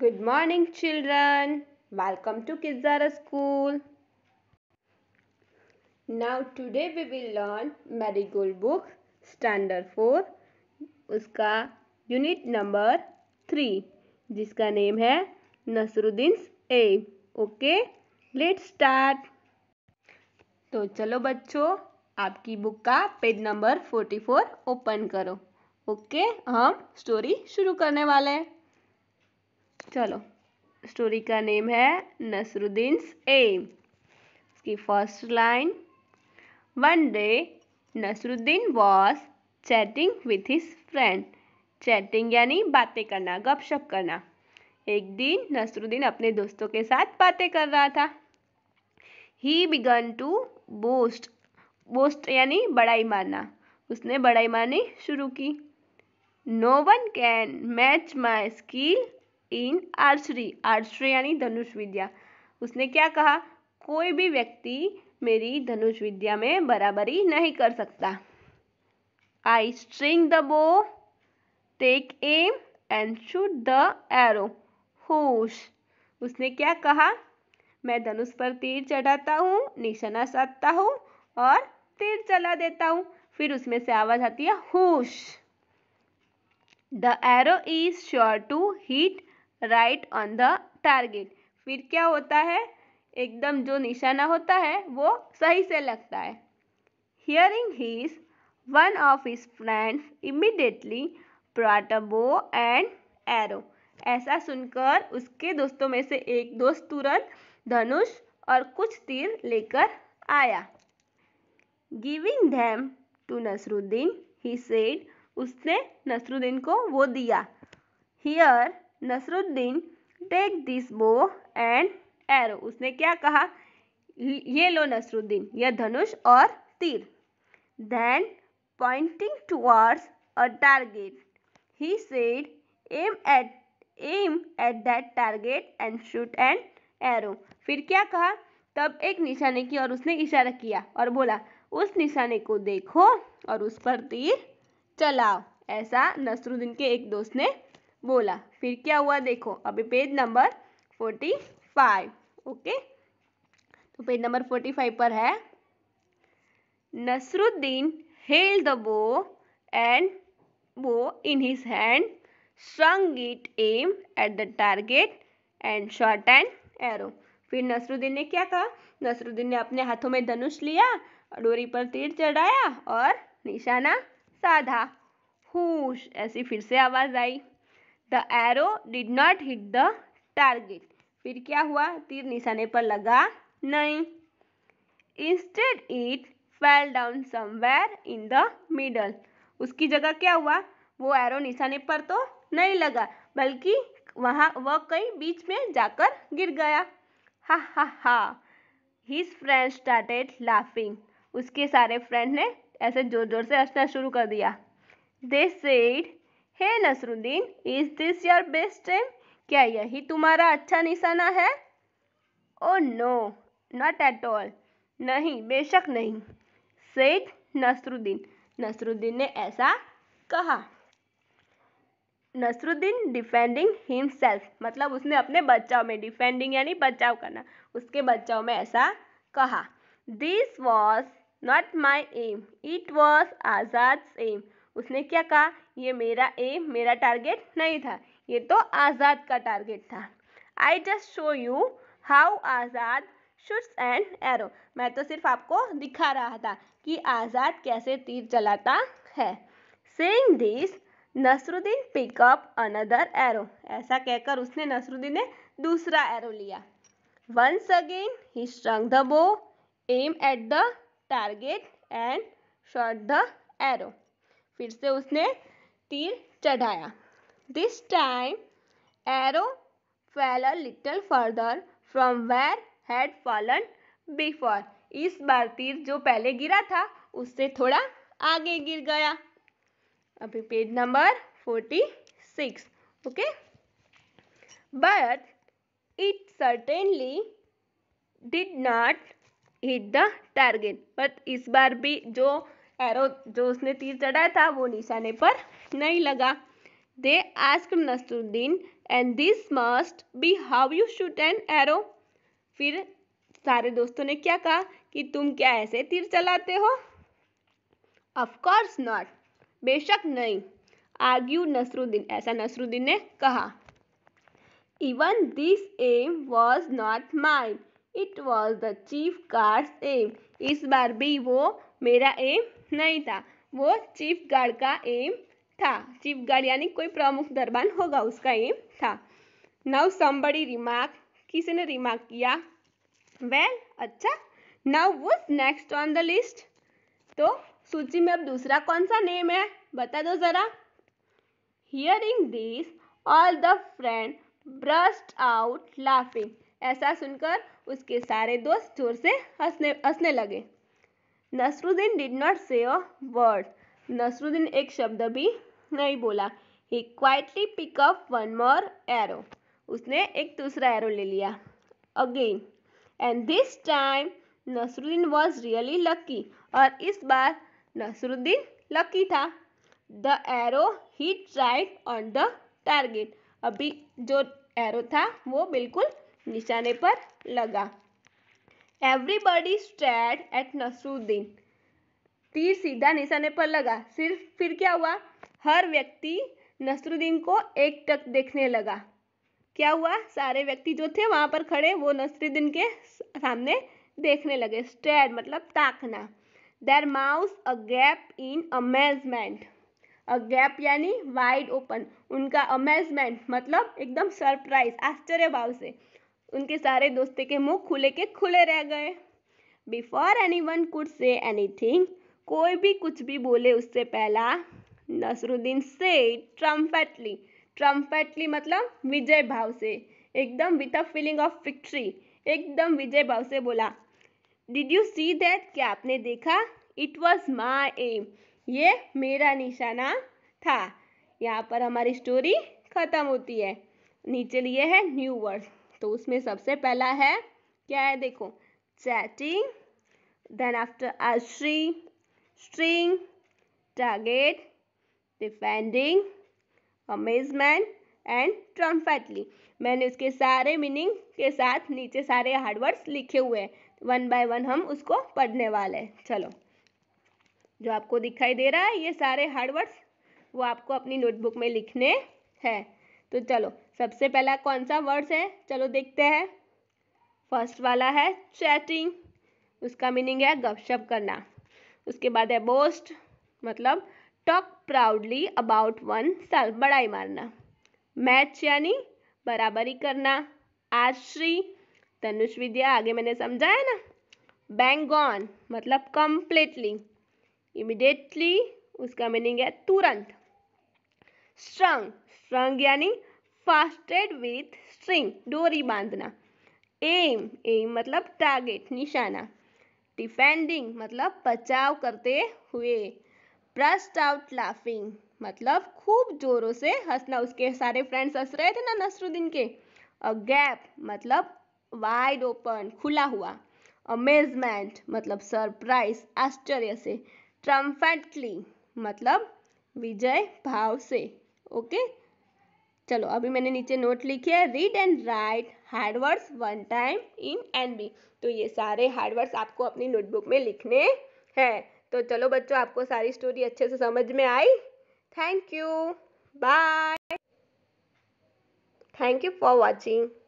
Good morning children. Welcome to Kizara school. Now today we will learn Marigold book standard 4 उसका unit number 3 जिसका name है नसरुद्दीन ए okay let start तो चलो बच्चों आपकी बुक का पेज नंबर 44 ओपन करो ओके okay, हम स्टोरी शुरू करने वाले हैं चलो स्टोरी का नेम है नसरुद्दीन एम इसकी first line one day Nasruddin was chatting with his friend chatting यानी बातें करना गपशप करना एक दिन नसरुद्दीन अपने दोस्तों के साथ बातें कर रहा था he began to boast boast यानी बड़ाई मारना उसने बड़ाई मारनी शुरू की no one can match my skill in archery archery यानी धनुष विद्या उसने क्या कहा कोई भी व्यक्ति मेरी धनुष विद्या में बराबरी नहीं कर सकता I string the bow take aim and shoot the arrow whoosh उसने क्या कहा मैं धनुष पर तीर चढ़ाता हूँ निशाना साधता हूँ और तीर चला देता हूँ फिर उसमें से आवाज़ आती है whoosh the arrow is sure to hit right on the target फिर क्या होता है एकदम जो निशाना होता है वो सही से लगता है hearing this one of his friends immediately brought bow and arrow ऐसा सुनकर उसके दोस्तों में से एक दोस्त तुरंत धनुष और कुछ तीर लेकर आया giving them to Nasruddin he said उसने नसरुद्दीन को वो दिया here Nasruddin take this bow and arrow उसने क्या कहा ये लो नसरुद्दीन यह धनुष और तीर then pointing towards a target he said aim at aim at that target and shoot and arrow फिर क्या कहा तब एक निशाने की और उसने इशारा किया और बोला उस निशाने को देखो और उस पर तीर चलाओ ऐसा नसरुद्दीन के एक दोस्त ने बोला फिर क्या हुआ देखो अभी page number forty five okay तो पेज नंबर फोर्टी फाइव पर है Nasruddin held the bow and bow in his hand swung it aim at the target and shot an arrow फिर नसरुद्दीन ने क्या कहा नसरुद्दीन ने अपने हाथों में धनुष लिया डोरी पर तीर चढ़ाया और निशाना साधा हुश ऐसी फिर से आवाज आई the arrow did not hit the target फिर क्या हुआ तीर निशाने पर लगा नहीं instead it fell down somewhere in the middle उसकी जगह क्या हुआ वो एरो निशाने पर तो नहीं लगा बल्कि वहाँ वह कहीं बीच में जाकर गिर गया हा हा हा हिज फ्रेंड स्टार्टेड लाफिंग उसके सारे फ्रेंड ने ऐसे जोर जोर से हंसना शुरू कर दिया they said hey Nasruddin is this your best aim क्या यही तुम्हारा अच्छा निशाना है oh no not at all नहीं बेशक नहीं सेठ नसरुद्दीन नसरुद्दीन ने ऐसा कहा नसरुद्दीन डिफेंडिंग हिमसेल्फ मतलब उसने अपने बचाव में डिफेंडिंग यानी बचाव करना उसके बचाव में ऐसा कहा this was not my aim it was Azad aim उसने क्या कहा ये मेरा एम मेरा टारगेट नहीं था ये तो आज़ाद का टारगेट था I just show you how Azad shoots and arrow मैं तो सिर्फ आपको दिखा रहा था कि आज़ाद कैसे तीर चलाता है saying this Nasruddin pick up another arrow ऐसा कहकर उसने नसरुद्दीन ने दूसरा एरो लिया once again he strung the bow aim at the target and shot the arrow फिर से उसने तीर चढ़ाया this time arrow fell a little further from where had fallen before इस बार तीर जो पहले गिरा था उससे थोड़ा आगे गिर गया अभी page number forty six okay but it certainly did not hit the target but इस बार भी जो एरो जो उसने तीर चढ़ाया था वो निशाने पर नहीं लगा they ask Nasruddin and this must be how you shoot an arrow फिर सारे दोस्तों ने क्या कहा कि तुम क्या ऐसे तीर चलाते हो ऑफकोर्स नॉट बेशक नहीं आर्ग्यू नसरुद्दीन ऐसा नसरुद्दीन ने कहा even this aim was not mine it was the chief guard aim इस बार भी वो मेरा एम नहीं था वो चीफ गार्ड का एम था चीफ गार्ड यानी कोई प्रमुख दरबान होगा उसका एम था नव समबड़ी रिमार्क किसी ने रिमार्क किया वेल well, अच्छा नव वो नेक्स्ट ऑन द लिस्ट तो सूची में अब दूसरा कौन सा नेम है बता दो जरा hearing this all the friend burst out laughing ऐसा सुनकर उसके सारे दोस्त जोर से हंसने हंसने लगे नसरुद्दीन डिड नॉट से अ वर्ड नसरुद्दीन एक शब्द भी नहीं बोला he quietly pick up one more arrow उसने एक दूसरा एरो ले लिया again and this time Nasruddin was really lucky और इस बार नसरुद्दीन लकी था the arrow he tried on the target अभी जो एरो था वो बिल्कुल निशाने पर लगा एवरीबडी स्टैड एट नसरुद्दीन तीर सीधा निशाने पर लगा सिर्फ फिर क्या हुआ हर व्यक्ति नसरुद्दीन को एक टक देखने लगा क्या हुआ सारे व्यक्ति जो थे वहां पर खड़े वो नसरुद्दीन के सामने देखने लगे स्टैड मतलब ताकना their mouths agape in amazement agape यानी वाइड ओपन उनका अमेजमेंट मतलब एकदम सरप्राइज आश्चर्य भाव से उनके सारे दोस्तों के मुंह खुले के खुले रह गए before anyone could say anything कोई भी कुछ भी बोले उससे पहला नसरुद्दीन से ट्रम्पेटली ट्रम्पेटली मतलब विजय भाव से एकदम with a feeling of victory एकदम विजय भाव से बोला डिड यू सी दैट क्या आपने देखा इट वॉज माई एम ये मेरा निशाना था यहाँ पर हमारी स्टोरी ख़त्म होती है नीचे लिए है न्यू वर्ड तो उसमें सबसे पहला है क्या है देखो chatting then after archery string target defending amazement and triumphantly मैंने उसके सारे मीनिंग के साथ नीचे सारे हार्डवर्ड्स लिखे हुए हैं वन बाय वन हम उसको पढ़ने वाले हैं चलो जो आपको दिखाई दे रहा है ये सारे हार्डवर्ड्स वो आपको अपनी नोटबुक में लिखने हैं तो चलो सबसे पहला कौन सा वर्ड्स है चलो देखते हैं फर्स्ट वाला है चैटिंग उसका मीनिंग है गपशप करना उसके बाद है बोस्ट मतलब talk proudly about oneself बड़ाई मारना मैच यानी बराबरी करना आश्री तनुष विद्या आगे मैंने समझाया ना बैंग गॉन मतलब कंप्लीटली इमिडिएटली उसका मीनिंग है तुरंत स्ट्रंग स्ट्रंग यानी फास्टेड विथ स्ट्रिंग डोरी बांधना एम एम मतलब टारगेट निशाना डिफेंडिंग मतलब बचाव करते हुए ब्रस्ट आउट लाफिंग मतलब खूब जोरों से हंसना उसके सारे फ्रेंड्स हंस रहे थे ना नसरुद्दीन के अ गैप मतलब वाइड ओपन खुला हुआ अमेजमेंट मतलब सरप्राइज आश्चर्य से ट्रम्फेंटली मतलब विजय भाव से ओके okay? चलो अभी मैंने नीचे नोट लिखी है read and write hard words one time in N B तो ये सारे हार्ड वर्ड्स आपको अपनी नोटबुक में लिखने हैं तो चलो बच्चों आपको सारी स्टोरी अच्छे से समझ में आई thank you bye thank you for watching